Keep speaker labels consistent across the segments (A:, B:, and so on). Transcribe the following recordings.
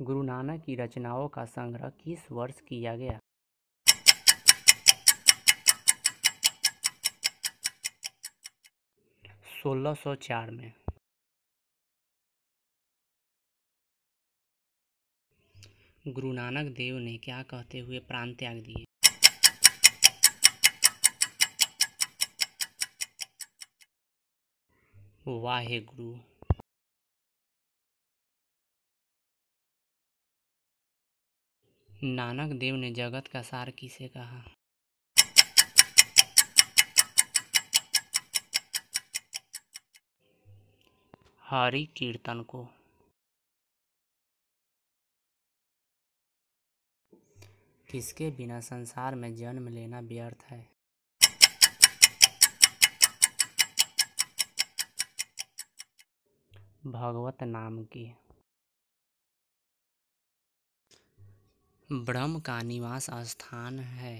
A: गुरु नानक की रचनाओं का संग्रह किस वर्ष किया गया सोलह सौ चार में गुरु नानक देव ने क्या कहते हुए प्राण त्याग दिए वाहे गुरु नानक देव ने जगत का सार किसे कहा हरि कीर्तन को किसके बिना संसार में जन्म लेना व्यर्थ है भगवत नाम की ब्रह्म का निवास स्थान है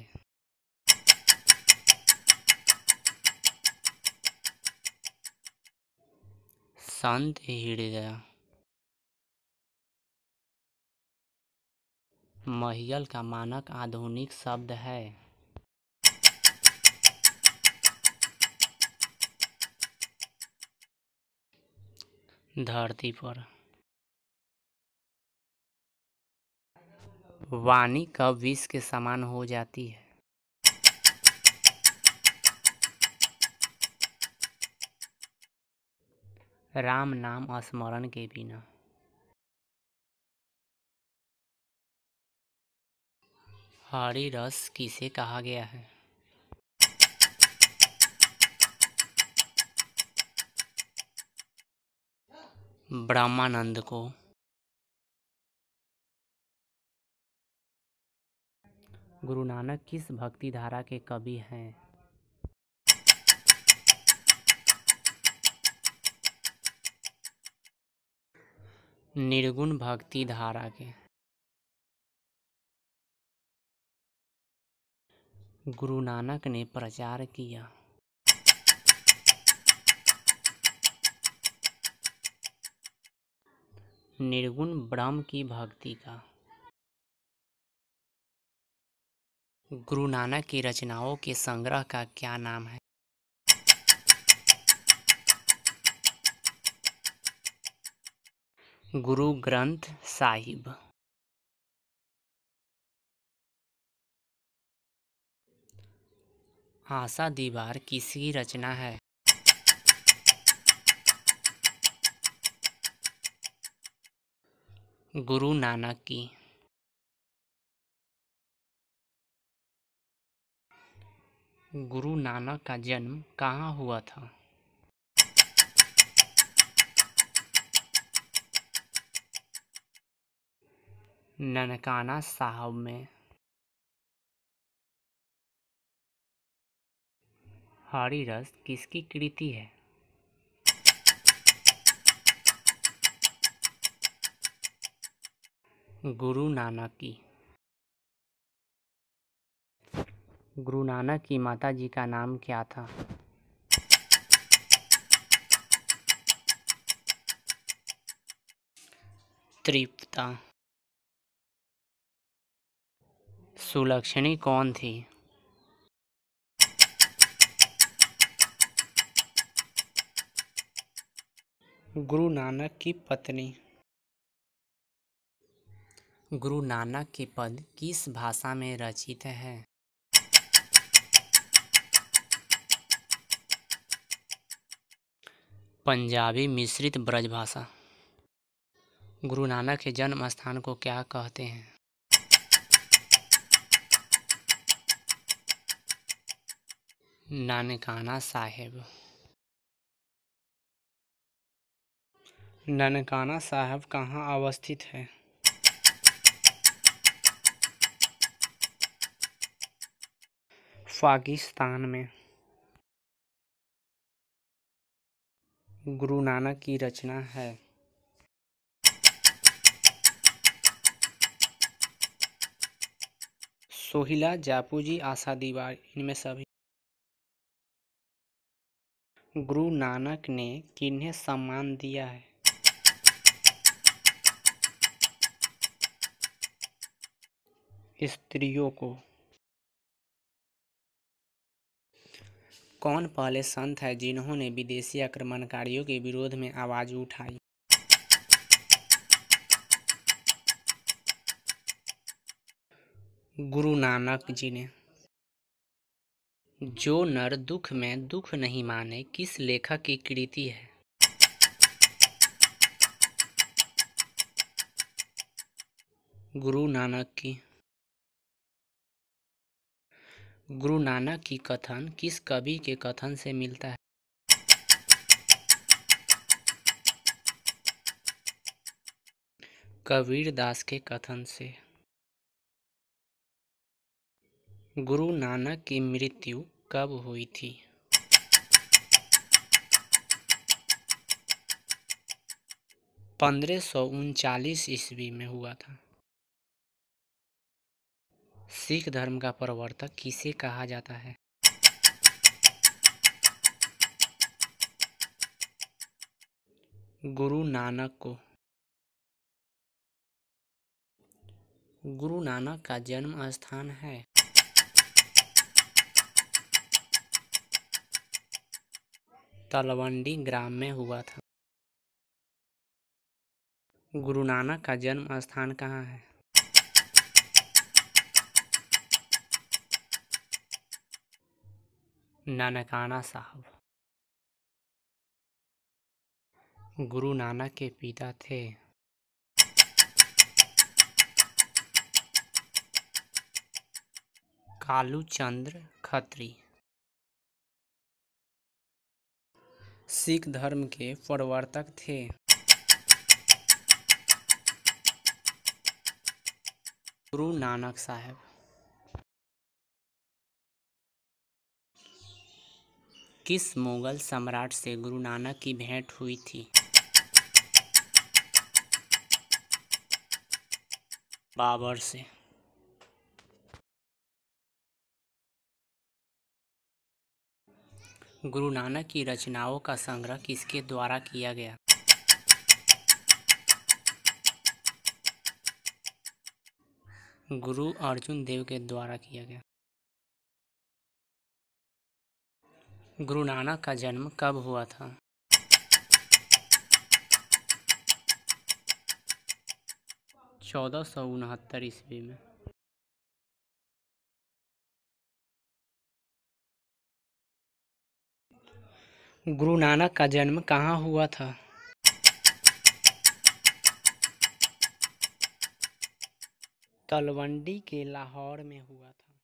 A: शांत हृदय महियल का मानक आधुनिक शब्द है धरती पर वाणी का विष के समान हो जाती है राम नाम स्मरण के बिना हरी रस किसे कहा गया है ब्रह्मानंद को गुरु नानक किस भक्ति धारा के कवि हैं निर्गुण भक्ति धारा के गुरु नानक ने प्रचार किया निर्गुण ब्रह्म की भक्ति का गुरु नानक की रचनाओं के संग्रह का क्या नाम है गुरु ग्रंथ साहिब आशा दीवार किसकी रचना है गुरु नानक की गुरु नानक का जन्म कहाँ हुआ था ननकाना साहब में हरिरस किसकी कृति है गुरु नानक की गुरु नानक की माता जी का नाम क्या था त्रिपता सुलक्षणी कौन थी गुरु नानक की पत्नी गुरु नानक के पद किस भाषा में रचित है पंजाबी मिश्रित ब्रजभाषा गुरु नानक के जन्म स्थान को क्या कहते हैं ननकाना साहेब ननकाना साहब कहाँ अवस्थित है पाकिस्तान में गुरु नानक की रचना है सोहिला जापू जी आशा दीवार इनमें सभी गुरु नानक ने किन्हें सम्मान दिया है स्त्रियों को कौन पहले संत हैं जिन्होंने विदेशी आक्रमणकारियों के विरोध में आवाज़ उठाई गुरु नानक जी ने जो नर दुख में दुख नहीं माने किस लेखक की कृति है गुरु नानक की गुरु नानक की कथन किस कवि के कथन से मिलता है कबीर दास के कथन से गुरु नानक की मृत्यु कब हुई थी पंद्रह सौ उनचालीस ईस्वी में हुआ था सिख धर्म का प्रवर्तक किसे कहा जाता है गुरु नानक को गुरु नानक का जन्म स्थान है तलवंडी ग्राम में हुआ था गुरु नानक का जन्म स्थान कहाँ है ननकाना साहब गुरु नानक के पिता थे कालू चंद्र खत्री सिख धर्म के प्रवर्तक थे गुरु नानक साहब किस मुगल सम्राट से गुरु नानक की भेंट हुई थी बाबर से गुरु नानक की रचनाओं का संग्रह किसके द्वारा किया गया गुरु अर्जुन देव के द्वारा किया गया गुरु नानक का जन्म कब हुआ था चौदह सौ उनहत्तर ईस्वी में गुरु नानक का जन्म कहाँ हुआ था तलवंडी के लाहौर में हुआ था